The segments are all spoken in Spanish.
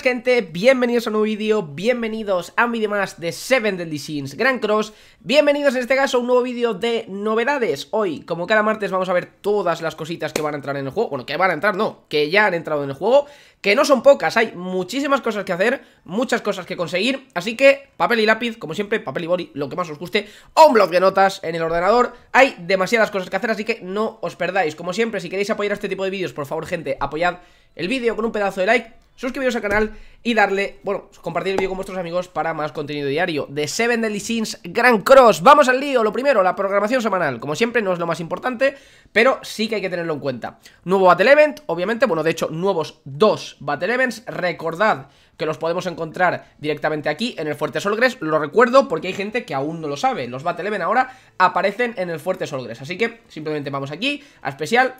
gente, bienvenidos a un nuevo vídeo, bienvenidos a mi vídeo más de Seven Deadly Sins Grand Cross Bienvenidos en este caso a un nuevo vídeo de novedades Hoy, como cada martes, vamos a ver todas las cositas que van a entrar en el juego Bueno, que van a entrar no, que ya han entrado en el juego Que no son pocas, hay muchísimas cosas que hacer, muchas cosas que conseguir Así que, papel y lápiz, como siempre, papel y boli, lo que más os guste O un blog de notas en el ordenador Hay demasiadas cosas que hacer, así que no os perdáis Como siempre, si queréis apoyar este tipo de vídeos, por favor gente, apoyad el vídeo con un pedazo de like suscribiros al canal y darle, bueno, compartir el vídeo con vuestros amigos para más contenido diario de Seven Deadly Sins Grand Cross. Vamos al lío, lo primero, la programación semanal. Como siempre, no es lo más importante, pero sí que hay que tenerlo en cuenta. Nuevo Battle Event, obviamente, bueno, de hecho, nuevos dos Battle Events. Recordad que los podemos encontrar directamente aquí en el Fuerte Solgres. Lo recuerdo porque hay gente que aún no lo sabe. Los Battle Event ahora aparecen en el Fuerte Solgres. Así que simplemente vamos aquí a especial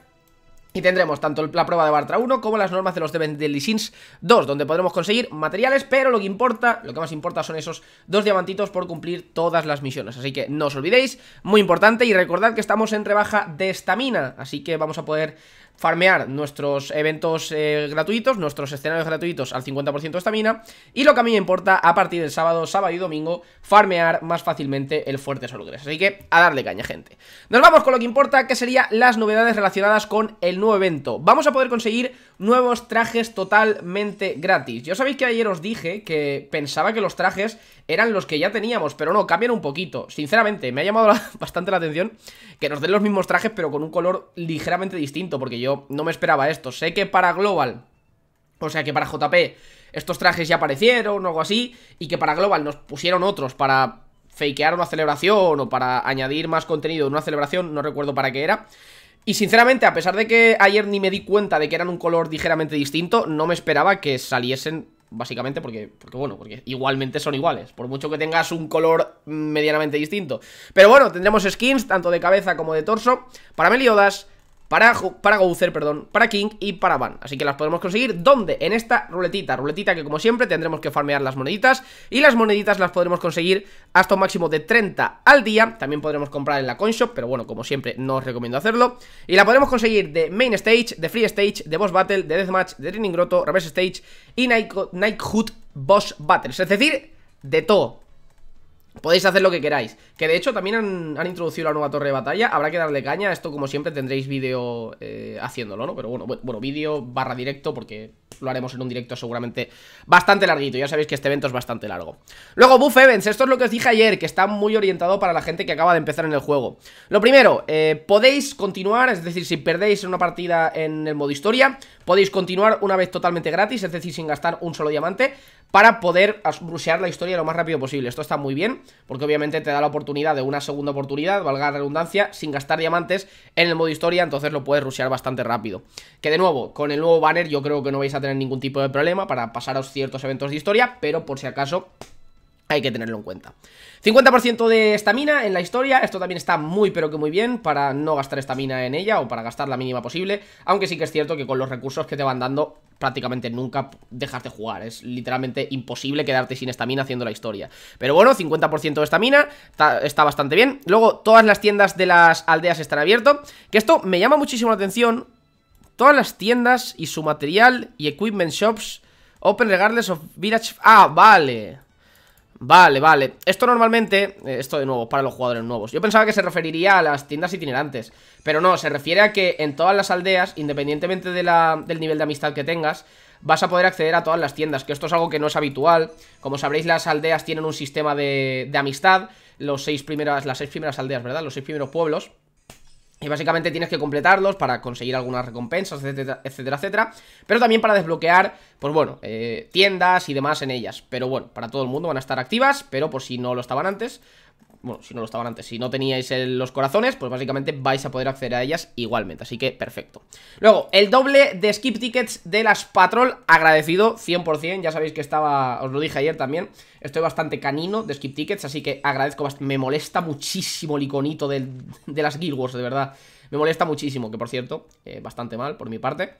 y tendremos tanto la prueba de Bartra 1 como las normas de los de Sins 2, donde podremos conseguir materiales, pero lo que importa, lo que más importa son esos dos diamantitos por cumplir todas las misiones. Así que no os olvidéis, muy importante, y recordad que estamos en rebaja de estamina, así que vamos a poder farmear nuestros eventos eh, gratuitos, nuestros escenarios gratuitos al 50% de estamina y lo que a mí me importa a partir del sábado, sábado y domingo, farmear más fácilmente el fuerte Solugres. Así que a darle caña, gente. Nos vamos con lo que importa, que serían las novedades relacionadas con el nuevo evento. Vamos a poder conseguir nuevos trajes totalmente gratis. Yo sabéis que ayer os dije que pensaba que los trajes eran los que ya teníamos, pero no, cambian un poquito. Sinceramente, me ha llamado bastante la atención que nos den los mismos trajes, pero con un color ligeramente distinto, porque yo no me esperaba esto. Sé que para Global, o sea que para JP, estos trajes ya aparecieron o algo así, y que para Global nos pusieron otros para fakear una celebración o para añadir más contenido en una celebración, no recuerdo para qué era. Y sinceramente, a pesar de que ayer ni me di cuenta de que eran un color ligeramente distinto, no me esperaba que saliesen, básicamente, porque, porque bueno, porque igualmente son iguales, por mucho que tengas un color medianamente distinto. Pero bueno, tendremos skins, tanto de cabeza como de torso, para Meliodas para, para Gouzer, perdón, para King y para Van Así que las podemos conseguir, ¿dónde? En esta ruletita Ruletita que como siempre tendremos que farmear las moneditas Y las moneditas las podremos conseguir hasta un máximo de 30 al día También podremos comprar en la coinshop, pero bueno, como siempre no os recomiendo hacerlo Y la podremos conseguir de Main Stage, de Free Stage, de Boss Battle, de Deathmatch, de Training groto Reverse Stage y Nighthood Boss Battles Es decir, de todo Podéis hacer lo que queráis Que de hecho también han, introducido la nueva torre de batalla Habrá que darle caña, esto como siempre tendréis vídeo eh, haciéndolo, ¿no? Pero bueno, bueno, vídeo barra directo porque lo haremos en un directo seguramente bastante larguito Ya sabéis que este evento es bastante largo Luego Buff Events, esto es lo que os dije ayer Que está muy orientado para la gente que acaba de empezar en el juego Lo primero, eh, podéis continuar Es decir, si perdéis una partida en el modo historia Podéis continuar una vez totalmente gratis Es decir, sin gastar un solo diamante Para poder rushear la historia lo más rápido posible Esto está muy bien porque obviamente te da la oportunidad de una segunda oportunidad, valga la redundancia, sin gastar diamantes en el modo historia, entonces lo puedes rushear bastante rápido. Que de nuevo, con el nuevo banner yo creo que no vais a tener ningún tipo de problema para pasaros ciertos eventos de historia, pero por si acaso hay que tenerlo en cuenta 50% de estamina en la historia, esto también está muy pero que muy bien para no gastar estamina en ella o para gastar la mínima posible, aunque sí que es cierto que con los recursos que te van dando prácticamente nunca dejas de jugar, es literalmente imposible quedarte sin estamina haciendo la historia. Pero bueno, 50% de estamina, está, está, bastante bien. Luego, todas las tiendas de las aldeas están abiertas, que esto me llama muchísimo la atención, todas las tiendas y su material y equipment shops... Open Regardless of Village... Ah, vale Vale, vale. Esto normalmente, eh, esto de nuevo, para los jugadores nuevos. Yo pensaba que se referiría a las tiendas itinerantes, pero no, se refiere a que en todas las aldeas, independientemente del nivel de amistad que tengas, vas a poder acceder a todas las tiendas, que esto es algo que no es habitual. Como sabréis, las aldeas tienen un sistema de, de amistad, los seis primeras, las seis primeras aldeas, ¿verdad? Los seis primeros pueblos. Y básicamente tienes que completarlos para conseguir algunas recompensas, etcétera, etcétera, etcétera. Pero también para desbloquear, pues bueno, eh, tiendas y demás en ellas. Pero bueno, para todo el mundo van a estar activas, pero por si no lo estaban antes, bueno, si no lo estaban antes, si no teníais los corazones, pues básicamente vais a poder acceder a ellas igualmente, así que perfecto. Luego, el doble de skip tickets de las patrol, agradecido 100%, ya sabéis que estaba, os lo dije ayer también, estoy bastante canino de skip tickets, así que agradezco, me molesta muchísimo el iconito de, las Guild Wars, de verdad, me molesta muchísimo, que por cierto, eh, bastante mal por mi parte.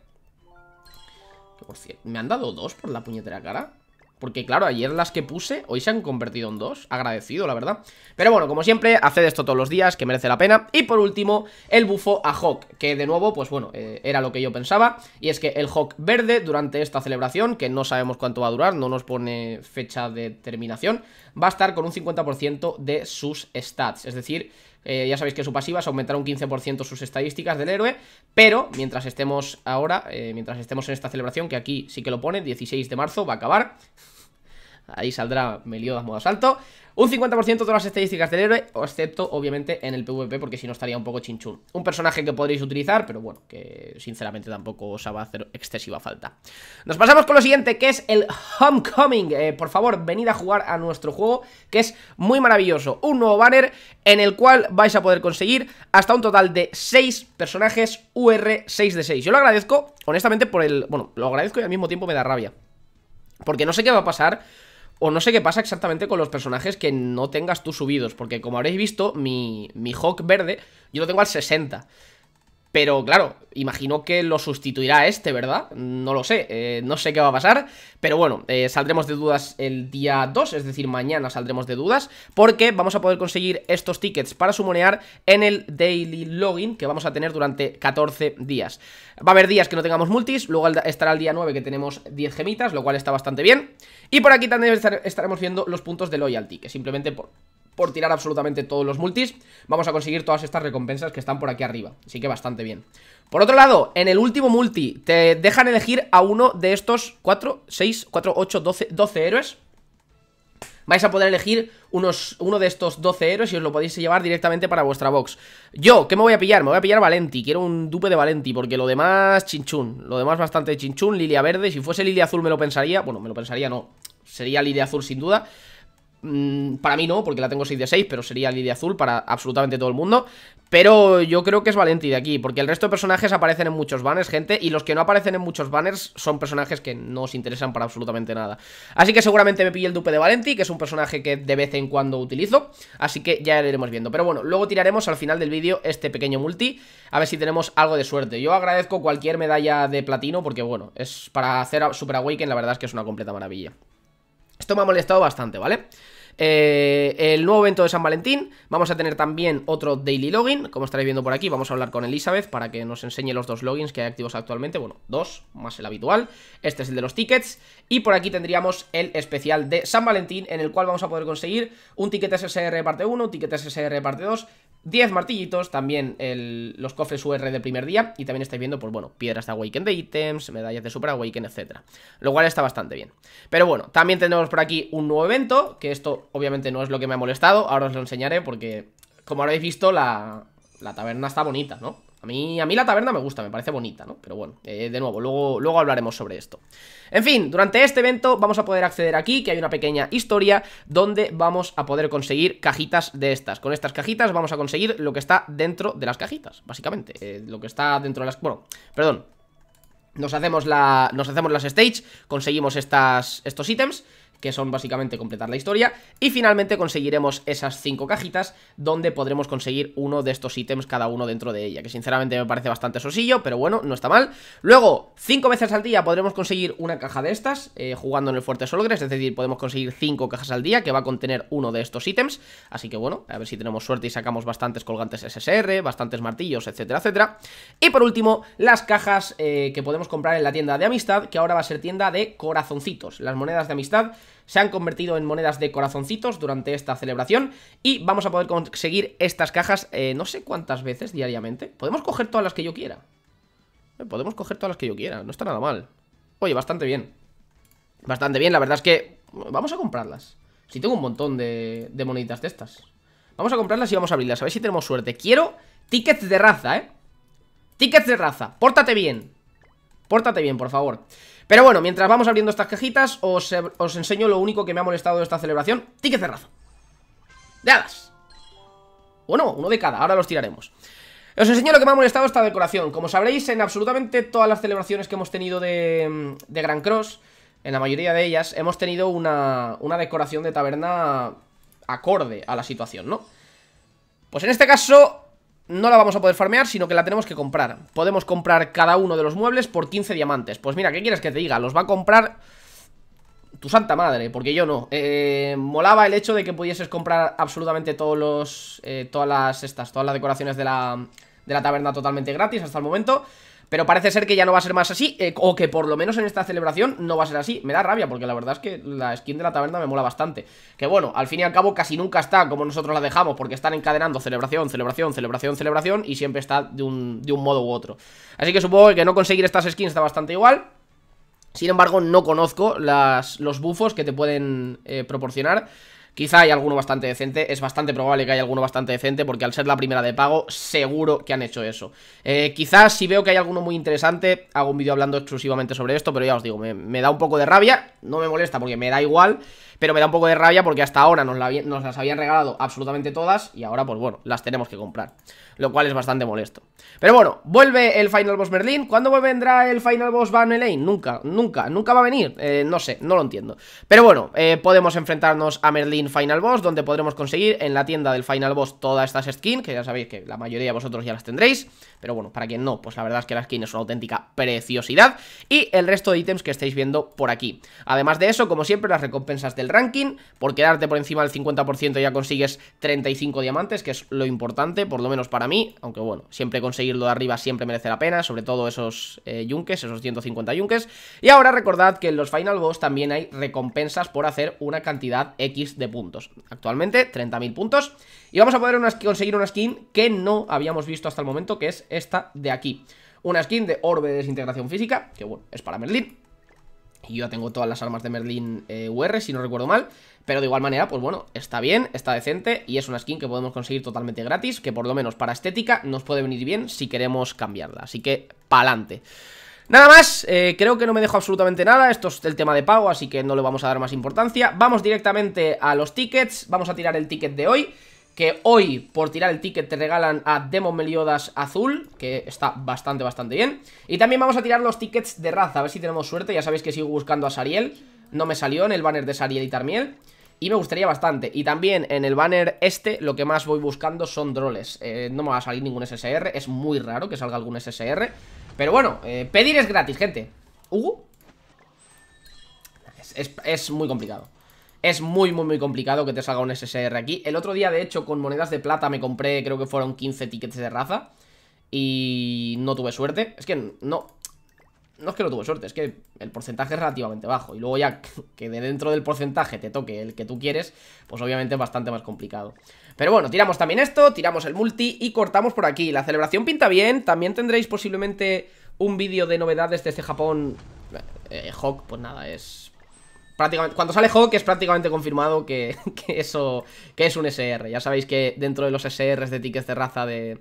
me han dado dos por la puñetera cara. Porque claro, ayer las que puse, hoy se han convertido en dos. Agradecido, la verdad. Pero bueno, como siempre, haced esto todos los días, que merece la pena. Y por último, el bufo a Hawk, que de nuevo, pues bueno, eh, era lo que yo pensaba. Y es que el Hawk verde, durante esta celebración, que no sabemos cuánto va a durar, no nos pone fecha de terminación, va a estar con un 50% de sus stats. Es decir, eh, ya sabéis que su pasiva es aumentar un 15% sus estadísticas del héroe, pero mientras estemos ahora, eh, mientras estemos en esta celebración, que aquí sí que lo pone, 16 de marzo, va a acabar ahí saldrá Meliodas modo asalto. Un 50% de todas las estadísticas del héroe, excepto obviamente en el PvP, porque si no estaría un poco chinchún. Un personaje que podréis utilizar, pero bueno, que sinceramente tampoco os va a hacer excesiva falta. Nos pasamos con lo siguiente, que es el Homecoming. Eh, por favor, venid a jugar a nuestro juego, que es muy maravilloso. Un nuevo banner en el cual vais a poder conseguir hasta un total de 6 personajes UR 6 de 6. Yo lo agradezco, honestamente, por el... Bueno, lo agradezco y al mismo tiempo me da rabia. Porque no sé qué va a pasar o no sé qué pasa exactamente con los personajes que no tengas tú subidos, porque como habréis visto, mi, mi Hawk verde yo lo tengo al 60. Pero claro, imagino que lo sustituirá este, ¿verdad? No lo sé, eh, no sé qué va a pasar. Pero bueno, eh, saldremos de dudas el día 2, es decir, mañana saldremos de dudas. Porque vamos a poder conseguir estos tickets para sumonear en el daily login que vamos a tener durante 14 días. Va a haber días que no tengamos multis, luego estará el día 9 que tenemos 10 gemitas, lo cual está bastante bien. Y por aquí también estaremos viendo los puntos de loyalty, que simplemente por por tirar absolutamente todos los multis, vamos a conseguir todas estas recompensas que están por aquí arriba. Así que bastante bien. Por otro lado, en el último multi te dejan elegir a uno de estos 4, 6, 4, 8, 12, 12 héroes. Vais a poder elegir unos, uno de estos 12 héroes y os lo podéis llevar directamente para vuestra box. Yo, ¿qué me voy a pillar? Me voy a pillar Valenti, quiero un dupe de Valenti, porque lo demás chinchún, lo demás bastante chinchún, lilia verde, si fuese lilia azul me lo pensaría, bueno, me lo pensaría no, sería lilia azul sin duda, Mm, para mí no, porque la tengo 6 de 6, pero sería Lidia Azul para absolutamente todo el mundo. Pero yo creo que es Valenti de aquí, porque el resto de personajes aparecen en muchos banners, gente, y los que no aparecen en muchos banners son personajes que no os interesan para absolutamente nada. Así que seguramente me pille el dupe de Valenti, que es un personaje que de vez en cuando utilizo, así que ya lo iremos viendo. Pero bueno, luego tiraremos al final del vídeo este pequeño multi, a ver si tenemos algo de suerte. Yo agradezco cualquier medalla de platino, porque bueno, es para hacer Super Awaken, la verdad es que es una completa maravilla. Esto me ha molestado bastante, ¿vale? vale eh, el nuevo evento de San Valentín, vamos a tener también otro daily login, como estaréis viendo por aquí, vamos a hablar con Elizabeth para que nos enseñe los dos logins que hay activos actualmente, bueno, dos, más el habitual, este es el de los tickets, y por aquí tendríamos el especial de San Valentín, en el cual vamos a poder conseguir un ticket SSR parte 1, un ticket SSR parte 2 10 martillitos, también los cofres UR del primer día y también estáis viendo, pues bueno, piedras de Awaken de ítems, medallas de Super Awaken, etc. Lo cual está bastante bien. Pero bueno, también tenemos por aquí un nuevo evento, que esto obviamente no es lo que me ha molestado, ahora os lo enseñaré porque, como habéis visto, la taberna está bonita, ¿no? A mí, la taberna me gusta, me parece bonita, ¿no? Pero bueno, eh, de nuevo, luego, luego hablaremos sobre esto. En fin, durante este evento vamos a poder acceder aquí, que hay una pequeña historia donde vamos a poder conseguir cajitas de estas. Con estas cajitas vamos a conseguir lo que está dentro de las cajitas, básicamente. Eh, lo que está dentro de las... Bueno, perdón. Nos hacemos, la, nos hacemos las stage, conseguimos estas, estos ítems que son básicamente completar la historia, y finalmente conseguiremos esas 5 cajitas, donde podremos conseguir uno de estos ítems cada uno dentro de ella, que sinceramente me parece bastante sosillo, pero bueno, no está mal. Luego, 5 veces al día podremos conseguir una caja de estas, eh, jugando en el Fuerte Solgres, es decir, podemos conseguir 5 cajas al día, que va a contener uno de estos ítems, así que bueno, a ver si tenemos suerte y sacamos bastantes colgantes SSR, bastantes martillos, etcétera, etcétera. Y por último, las cajas eh, que podemos comprar en la tienda de amistad, que ahora va a ser tienda de corazoncitos, las monedas de amistad se han convertido en monedas de corazoncitos durante esta celebración y vamos a poder conseguir estas cajas eh, no sé cuántas veces diariamente. Podemos coger todas las que yo quiera. Eh, podemos coger todas las que yo quiera, no está nada mal. Oye, bastante bien. Bastante bien, la verdad es que vamos a comprarlas. Si tengo un montón de, de moneditas de estas. Vamos a comprarlas y vamos a abrirlas, a ver si tenemos suerte. Quiero tickets de raza, ¿eh? Tickets de raza, pórtate bien Pórtate bien, por favor pero bueno, mientras vamos abriendo estas cajitas, eh, os, enseño lo único que me ha molestado de esta celebración. ¡Tique cerrazo. De hadas. Bueno, uno de cada, ahora los tiraremos. Os enseño lo que me ha molestado esta decoración. Como sabréis, en absolutamente todas las celebraciones que hemos tenido de, de Gran Cross, en la mayoría de ellas, hemos tenido una, una decoración de taberna acorde a la situación, ¿no? Pues en este caso, no la vamos a poder farmear, sino que la tenemos que comprar Podemos comprar cada uno de los muebles por 15 diamantes Pues mira, ¿qué quieres que te diga? Los va a comprar tu santa madre, porque yo no eh, Molaba el hecho de que pudieses comprar absolutamente todos los... Eh, todas las estas, todas las decoraciones de la, de la taberna totalmente gratis hasta el momento pero parece ser que ya no va a ser más así, eh, o que por lo menos en esta celebración no va a ser así. Me da rabia, porque la verdad es que la skin de la taberna me mola bastante. Que bueno, al fin y al cabo casi nunca está como nosotros la dejamos, porque están encadenando celebración, celebración, celebración, celebración, y siempre está de un, modo u otro. Así que supongo que no conseguir estas skins está bastante igual. Sin embargo, no conozco las, los bufos que te pueden eh, proporcionar. Quizá hay alguno bastante decente, es bastante probable que haya alguno bastante decente porque al ser la primera de pago seguro que han hecho eso. Eh, quizás si veo que hay alguno muy interesante hago un vídeo hablando exclusivamente sobre esto, pero ya os digo, me, da un poco de rabia, no me molesta porque me da igual, pero me da un poco de rabia porque hasta ahora nos, las habían regalado absolutamente todas y ahora pues bueno, las tenemos que comprar, lo cual es bastante molesto. Pero bueno, vuelve el Final Boss Merlin, ¿cuándo vendrá el Final Boss Van Nunca, nunca, nunca va a venir, eh, no sé, no lo entiendo. Pero bueno, eh, podemos enfrentarnos a Merlin Final Boss, donde podremos conseguir en la tienda del Final Boss todas estas skins, que ya sabéis que la mayoría de vosotros ya las tendréis, pero bueno, para quien no, pues la verdad es que la skin es una auténtica preciosidad, y el resto de ítems que estáis viendo por aquí. Además de eso, como siempre, las recompensas del ranking, por quedarte por encima del 50% ya consigues 35 diamantes, que es lo importante, por lo menos para mí, aunque bueno, siempre conseguirlo de arriba siempre merece la pena, sobre todo esos yunkes eh, yunques, esos 150 yunques, y ahora recordad que en los Final Boss también hay recompensas por hacer una cantidad X de puntos. Actualmente 30.000 puntos. Y vamos a poder conseguir una skin que no habíamos visto hasta el momento, que es esta de aquí. Una skin de orbe de desintegración física, que bueno, es para Merlin. Y yo ya tengo todas las armas de Merlin eh, UR, si no recuerdo mal. Pero de igual manera, pues bueno, está bien, está decente y es una skin que podemos conseguir totalmente gratis, que por lo menos para estética nos puede venir bien si queremos cambiarla. Así que, pa'lante. Nada más, eh, creo que no me dejo absolutamente nada, esto es el tema de pago, así que no le vamos a dar más importancia. Vamos directamente a los tickets, vamos a tirar el ticket de hoy, que hoy por tirar el ticket te regalan a Demon Meliodas Azul, que está bastante, bastante bien. Y también vamos a tirar los tickets de raza, a ver si tenemos suerte, ya sabéis que sigo buscando a Sariel, no me salió en el banner de Sariel y Tarmiel y me gustaría bastante. Y también en el banner este lo que más voy buscando son droles. Eh, no me va a salir ningún SSR, es muy raro que salga algún SSR. Pero bueno, eh, pedir es gratis, gente. ¿Hugo? Es, es muy complicado. Es muy, muy, muy complicado que te salga un SSR aquí. El otro día, de hecho, con monedas de plata me compré, creo que fueron 15 tickets de raza. Y no tuve suerte. Es que no, no es que no tuve suerte, es que el porcentaje es relativamente bajo. Y luego ya que de dentro del porcentaje te toque el que tú quieres, pues obviamente es bastante más complicado. Pero bueno, tiramos también esto, tiramos el multi y cortamos por aquí. La celebración pinta bien, también tendréis posiblemente un vídeo de novedades desde Japón. Eh, Hawk, pues nada, es... Prácticamente, cuando sale Hawk es prácticamente confirmado que, que eso que es un SR. Ya sabéis que dentro de los SRs de tickets de raza de,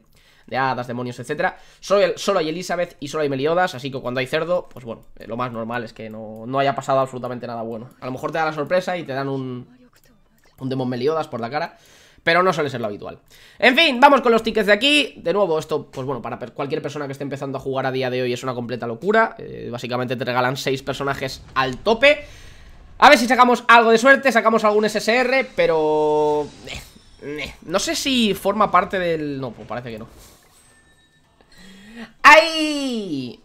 de hadas, demonios, etc. Solo, hay Elizabeth y solo hay Meliodas, así que cuando hay cerdo, pues bueno, eh, lo más normal es que no, haya pasado absolutamente nada bueno. A lo mejor te da la sorpresa y te dan un, un demon Meliodas por la cara, pero no suele ser lo habitual. En fin, vamos con los tickets de aquí. De nuevo, esto, pues bueno, para cualquier persona que esté empezando a jugar a día de hoy es una completa locura. Eh, básicamente te regalan 6 personajes al tope. A ver si sacamos algo de suerte, sacamos algún SSR, pero... Eh, no sé si forma parte del... No, pues parece que no ¡Ay!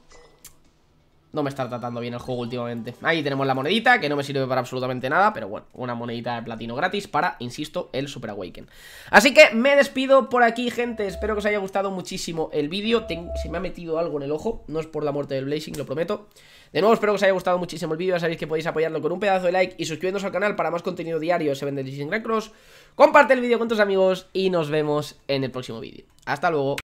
No me está tratando bien el juego últimamente Ahí tenemos la monedita, que no me sirve para absolutamente nada Pero bueno, una monedita de platino gratis para, insisto, el Super Awaken Así que me despido por aquí, gente Espero que os haya gustado muchísimo el vídeo Se me ha metido algo en el ojo No es por la muerte del Blazing, lo prometo De nuevo, espero que os haya gustado muchísimo el vídeo sabéis que podéis apoyarlo con un pedazo de like Y suscribiéndoos al canal para más contenido diario Se vende Cross Comparte el vídeo con tus amigos Y nos vemos en el próximo vídeo Hasta luego